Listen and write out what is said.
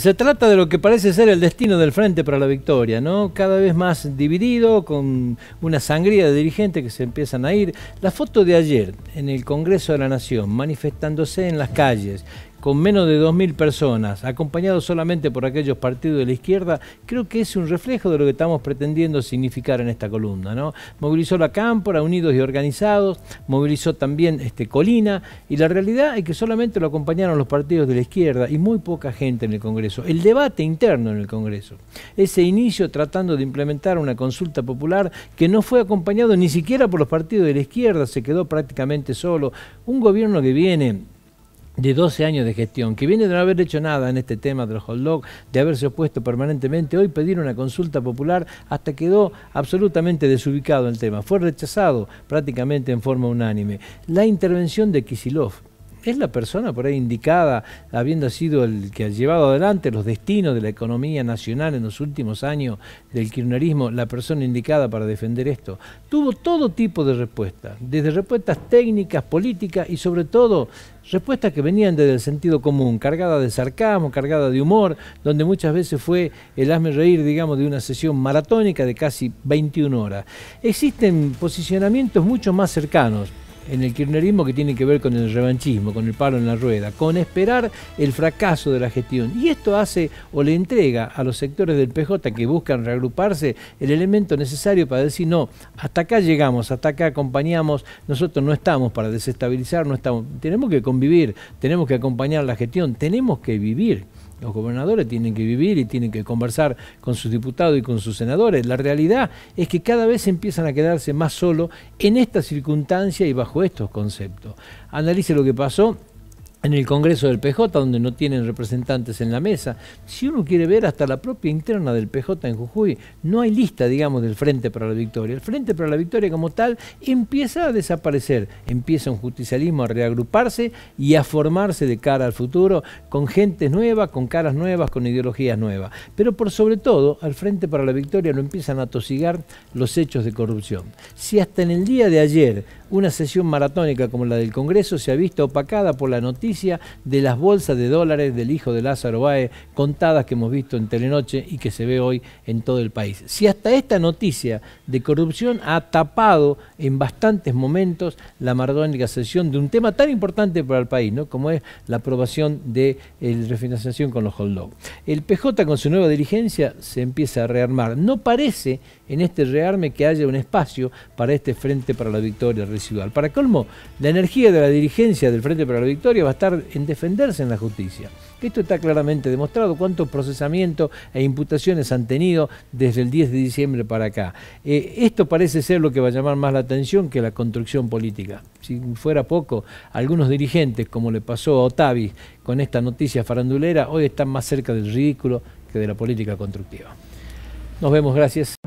Se trata de lo que parece ser el destino del Frente para la Victoria, ¿no? Cada vez más dividido, con una sangría de dirigentes que se empiezan a ir. La foto de ayer en el Congreso de la Nación, manifestándose en las calles, con menos de 2.000 personas, acompañado solamente por aquellos partidos de la izquierda, creo que es un reflejo de lo que estamos pretendiendo significar en esta columna. ¿no? Movilizó la Cámpora, Unidos y Organizados, movilizó también este, Colina, y la realidad es que solamente lo acompañaron los partidos de la izquierda y muy poca gente en el Congreso. El debate interno en el Congreso, ese inicio tratando de implementar una consulta popular que no fue acompañado ni siquiera por los partidos de la izquierda, se quedó prácticamente solo. Un gobierno que viene de 12 años de gestión, que viene de no haber hecho nada en este tema del hot dog, de haberse opuesto permanentemente, hoy pedir una consulta popular hasta quedó absolutamente desubicado el tema. Fue rechazado prácticamente en forma unánime. La intervención de Kisilov es la persona por ahí indicada, habiendo sido el que ha llevado adelante los destinos de la economía nacional en los últimos años del kirchnerismo, la persona indicada para defender esto. Tuvo todo tipo de respuestas, desde respuestas técnicas, políticas y sobre todo respuestas que venían desde el sentido común, cargada de sarcasmo, cargada de humor, donde muchas veces fue el hazme reír, digamos, de una sesión maratónica de casi 21 horas. Existen posicionamientos mucho más cercanos en el kirchnerismo que tiene que ver con el revanchismo, con el palo en la rueda, con esperar el fracaso de la gestión. Y esto hace o le entrega a los sectores del PJ que buscan reagruparse el elemento necesario para decir, no, hasta acá llegamos, hasta acá acompañamos, nosotros no estamos para desestabilizar, no estamos, tenemos que convivir, tenemos que acompañar la gestión, tenemos que vivir los gobernadores tienen que vivir y tienen que conversar con sus diputados y con sus senadores. La realidad es que cada vez empiezan a quedarse más solos en esta circunstancia y bajo estos conceptos. Analice lo que pasó en el Congreso del PJ, donde no tienen representantes en la mesa. Si uno quiere ver hasta la propia interna del PJ en Jujuy, no hay lista, digamos, del Frente para la Victoria. El Frente para la Victoria como tal empieza a desaparecer, empieza un justicialismo a reagruparse y a formarse de cara al futuro, con gente nueva, con caras nuevas, con ideologías nuevas. Pero por sobre todo, al Frente para la Victoria lo empiezan a tosigar los hechos de corrupción. Si hasta en el día de ayer una sesión maratónica como la del Congreso se ha visto opacada por la noticia, de las bolsas de dólares del hijo de Lázaro Bae contadas que hemos visto en Telenoche y que se ve hoy en todo el país. Si hasta esta noticia de corrupción ha tapado en bastantes momentos la mardónica sesión de un tema tan importante para el país, ¿no? como es la aprobación de la refinanciación con los hold-up. El PJ con su nueva dirigencia se empieza a rearmar. No parece en este rearme que haya un espacio para este Frente para la Victoria residual. Para colmo, la energía de la dirigencia del Frente para la Victoria va a estar en defenderse en la justicia. Esto está claramente demostrado, cuántos procesamientos e imputaciones han tenido desde el 10 de diciembre para acá. Eh, esto parece ser lo que va a llamar más la atención que la construcción política. Si fuera poco, algunos dirigentes, como le pasó a Otavi con esta noticia farandulera, hoy están más cerca del ridículo que de la política constructiva. Nos vemos, gracias.